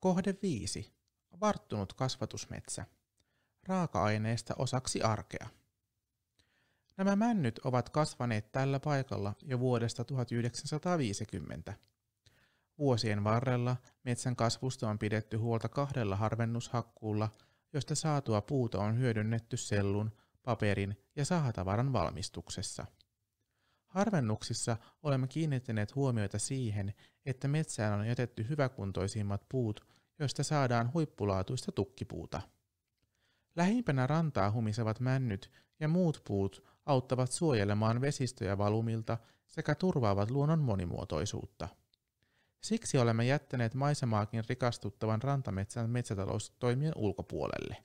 Kohde 5. Varttunut kasvatusmetsä. Raaka-aineesta osaksi arkea. Nämä männyt ovat kasvaneet tällä paikalla jo vuodesta 1950. Vuosien varrella metsän kasvusta on pidetty huolta kahdella harvennushakkuulla, josta saatua puuta on hyödynnetty sellun, paperin ja sahatavaran valmistuksessa – Harvennuksissa olemme kiinnittäneet huomioita siihen, että metsään on jätetty hyväkuntoisimmat puut, joista saadaan huippulaatuista tukkipuuta. Lähimpänä rantaa humisevat männyt ja muut puut auttavat suojelemaan vesistöjä valumilta sekä turvaavat luonnon monimuotoisuutta. Siksi olemme jättäneet maisemaakin rikastuttavan rantametsän metsätaloustoimien ulkopuolelle.